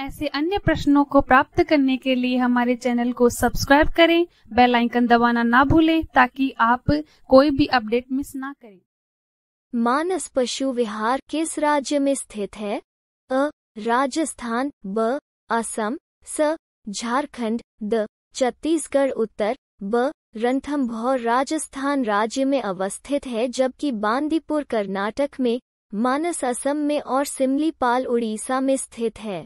ऐसे अन्य प्रश्नों को प्राप्त करने के लिए हमारे चैनल को सब्सक्राइब करें बेल आइकन दबाना ना भूलें ताकि आप कोई भी अपडेट मिस ना करें मानस पशु विहार किस राज्य में स्थित है अ राजस्थान ब असम स झारखंड द छत्तीसगढ़ उत्तर ब रंथम राजस्थान राज्य में अवस्थित है जबकि बांदीपुर कर्नाटक में मानस असम में और सिमलीपाल उड़ीसा में स्थित है